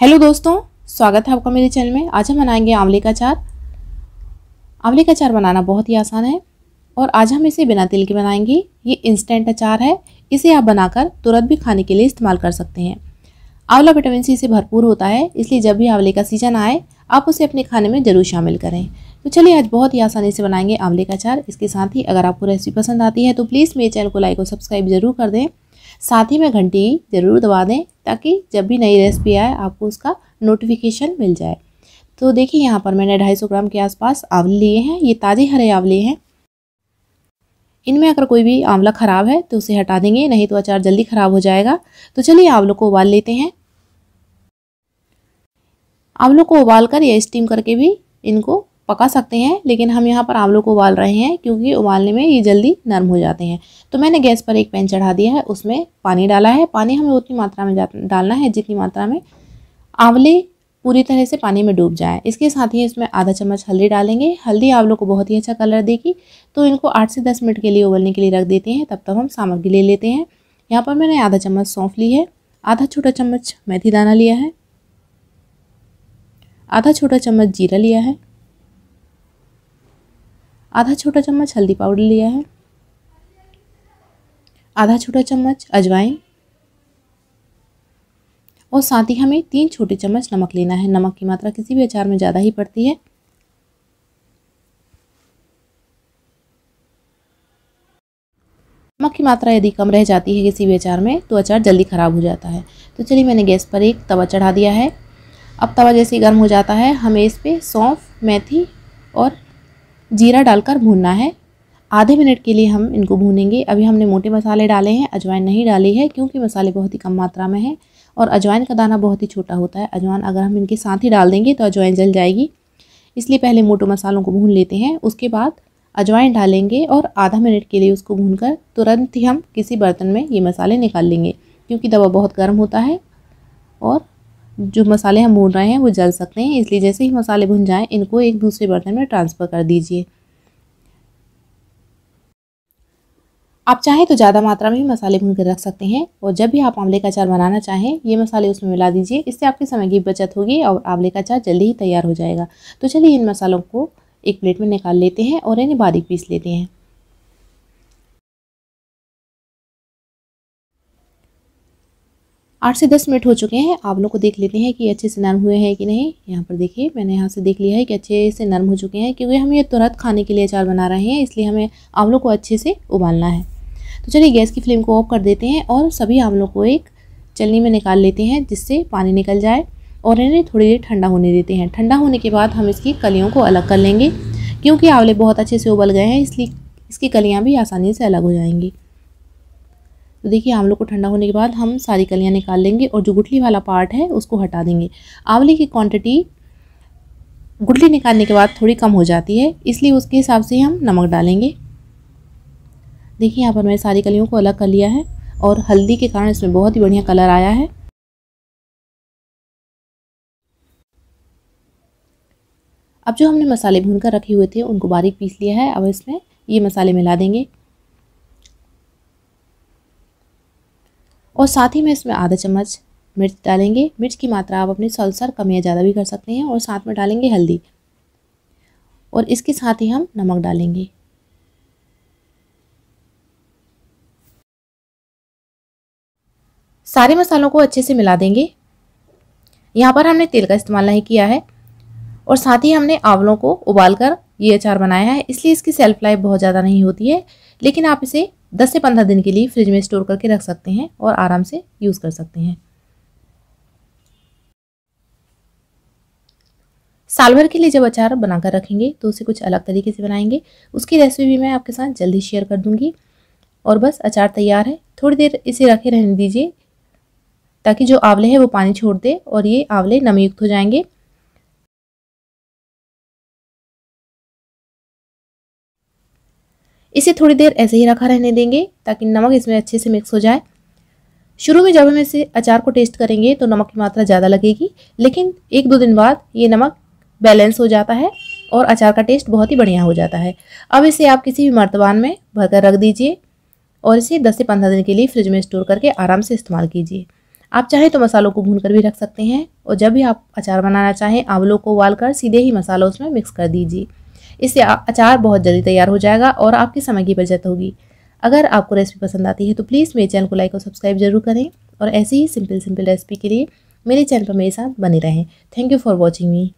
hello दोस्तों स्वागत है आपका मेरे चैनल में आज हम बनाएंगे आंवले का अचार आंवले का अचार बनाना बहुत ही आसान है और आज हम इसे बिना तिल के बनाएंगे ये इंस्टेंट अचार है इसे आप बनाकर तुरंत भी खाने के लिए इस्तेमाल कर सकते हैं आंवला विटामिन सी से भरपूर होता है इसलिए जब भी आंवले का सीजन आए आप उसे अपने खाने में ज़रूर शामिल करें तो चलिए आज बहुत ही आसानी से बनाएंगे आंवले का अचार इसके साथ ही अगर आपको रेसिपी पसंद आती है तो प्लीज़ मेरे चैनल को लाइक और सब्सक्राइब जरूर कर दें साथ ही में घंटी ज़रूर दबा दें ताकि जब भी नई रेसिपी आए आपको उसका नोटिफिकेशन मिल जाए तो देखिए यहाँ पर मैंने 250 ग्राम के आसपास आंवले लिए हैं ये ताज़े हरे आंवले हैं इनमें अगर कोई भी आंवला ख़राब है तो उसे हटा देंगे नहीं तो अचार जल्दी ख़राब हो जाएगा तो चलिए आंवलों को उबाल लेते हैं आंवलों को उबाल कर या स्टीम करके भी इनको पका सकते हैं लेकिन हम यहाँ पर आंवलों को उबाल रहे हैं क्योंकि उबालने में ये जल्दी नरम हो जाते हैं तो मैंने गैस पर एक पैन चढ़ा दिया है उसमें पानी डाला है पानी हमें उतनी मात्रा में डालना है जितनी मात्रा में आंवले पूरी तरह से पानी में डूब जाए इसके साथ ही इसमें आधा चम्मच हल्दी डालेंगे हल्दी आंवलों को बहुत ही अच्छा कलर देगी तो इनको आठ से दस मिनट के लिए उबलने के लिए रख देते हैं तब तक हम सामग्री ले लेते हैं यहाँ पर मैंने आधा चम्मच सौंफ ली है आधा छोटा चम्मच मेथी दाना लिया है आधा छोटा चम्मच जीरा लिया है आधा छोटा चम्मच हल्दी पाउडर लिया है आधा छोटा चम्मच अजवाइन और साथ ही हमें तीन छोटे चम्मच नमक लेना है नमक की मात्रा किसी भी अचार में ज़्यादा ही पड़ती है नमक की मात्रा यदि कम रह जाती है किसी भी अचार में तो अचार जल्दी ख़राब हो जाता है तो चलिए मैंने गैस पर एक तवा चढ़ा दिया है अब तवा जैसे गर्म हो जाता है हमें इस पर सौंफ मेथी और जीरा डालकर भूनना है आधे मिनट के लिए हम इनको भूनेंगे अभी हमने मोटे मसाले डाले हैं अजवाइन नहीं डाली है क्योंकि मसाले बहुत ही कम मात्रा में हैं और अजवाइन का दाना बहुत ही छोटा होता है अजवाइन अगर हम इनके साथ ही डाल देंगे तो अजवाइन जल जाएगी इसलिए पहले मोटे मसालों को भून लेते हैं उसके बाद अजवाइन डालेंगे और आधा मिनट के लिए उसको कर तुरंत ही हम किसी बर्तन में ये मसाले निकाल लेंगे क्योंकि दवा बहुत गर्म होता है और जो मसाले हम भून रहे हैं वो जल सकते हैं इसलिए जैसे ही मसाले भुन जाएं इनको एक दूसरे बर्तन में ट्रांसफ़र कर दीजिए आप चाहें तो ज़्यादा मात्रा में भी मसाले भून कर रख सकते हैं और जब भी आप आंवले का अचार बनाना चाहें ये मसाले उसमें मिला दीजिए इससे आपके समय की बचत होगी और आंवले का अचार जल्दी ही तैयार हो जाएगा तो चलिए इन मसालों को एक प्लेट में निकाल लेते हैं और इन्हें बारीक पीस लेते हैं आठ से दस मिनट हो चुके हैं आप लोग को देख लेते हैं कि अच्छे से नरम हुए हैं कि नहीं यहाँ पर देखिए मैंने यहाँ से देख लिया है कि अच्छे से नरम हो चुके हैं क्योंकि हम ये तुरंत खाने के लिए अचार बना रहे हैं इसलिए हमें आंवलों को अच्छे से उबालना है तो चलिए गैस की फ्लेम को ऑफ कर देते हैं और सभी आंवलों को एक चलनी में निकाल लेते हैं जिससे पानी निकल जाए और इन्हें थोड़ी देर ठंडा होने देते हैं ठंडा होने के बाद हम इसकी कलियों को अलग कर लेंगे क्योंकि आंवले बहुत अच्छे से उबल गए हैं इसलिए इसकी कलियाँ भी आसानी से अलग हो जाएंगी तो देखिए आंवलों को ठंडा होने के बाद हम सारी कलियाँ निकाल लेंगे और जो गुठली वाला पार्ट है उसको हटा देंगे आंवले की क्वांटिटी गुठली निकालने के बाद थोड़ी कम हो जाती है इसलिए उसके हिसाब से हम नमक डालेंगे देखिए यहाँ पर मैंने सारी कलियों को अलग कर लिया है और हल्दी के कारण इसमें बहुत ही बढ़िया कलर आया है अब जो हमने मसाले भून कर रखे हुए थे उनको बारीक पीस लिया है अब इसमें ये मसाले मिला देंगे और साथ ही में इसमें आधा चम्मच मिर्च डालेंगे मिर्च की मात्रा आप अपने अनुसार कम या ज़्यादा भी कर सकते हैं और साथ में डालेंगे हल्दी और इसके साथ ही हम नमक डालेंगे सारे मसालों को अच्छे से मिला देंगे यहाँ पर हमने तेल का इस्तेमाल नहीं किया है और साथ ही हमने आंवलों को उबाल कर ये अचार बनाया है इसलिए इसकी सेल्फ लाइफ बहुत ज़्यादा नहीं होती है लेकिन आप इसे 10 से 15 दिन के लिए फ्रिज में स्टोर करके रख सकते हैं और आराम से यूज़ कर सकते हैं साल भर के लिए जब अचार बनाकर रखेंगे तो उसे कुछ अलग तरीके से बनाएंगे उसकी रेसिपी भी मैं आपके साथ जल्दी शेयर कर दूंगी और बस अचार तैयार है थोड़ी देर इसे रखे रहने दीजिए ताकि जो आंवले हैं वो पानी छोड़ दे और ये आंवले नमयुक्त हो जाएंगे इसे थोड़ी देर ऐसे ही रखा रहने देंगे ताकि नमक इसमें अच्छे से मिक्स हो जाए शुरू में जब हम इसे अचार को टेस्ट करेंगे तो नमक की मात्रा ज़्यादा लगेगी लेकिन एक दो दिन बाद ये नमक बैलेंस हो जाता है और अचार का टेस्ट बहुत ही बढ़िया हो जाता है अब इसे आप किसी भी मर्तबान में भरकर रख दीजिए और इसे 10 से 15 दिन के लिए फ्रिज में स्टोर करके आराम से इस्तेमाल कीजिए आप चाहें तो मसालों को भून कर भी रख सकते हैं और जब भी आप अचार बनाना चाहें आंवलों को उबाल कर सीधे ही मसाला उसमें मिक्स कर दीजिए इससे अचार बहुत जल्दी तैयार हो जाएगा और आपके समय की बचत होगी अगर आपको रेसिपी पसंद आती है तो प्लीज़ मेरे चैनल को लाइक और सब्सक्राइब जरूर करें और ऐसी ही सिंपल सिंपल रेसिपी के लिए मेरे चैनल पर मेरे साथ बने रहें thank you for watching me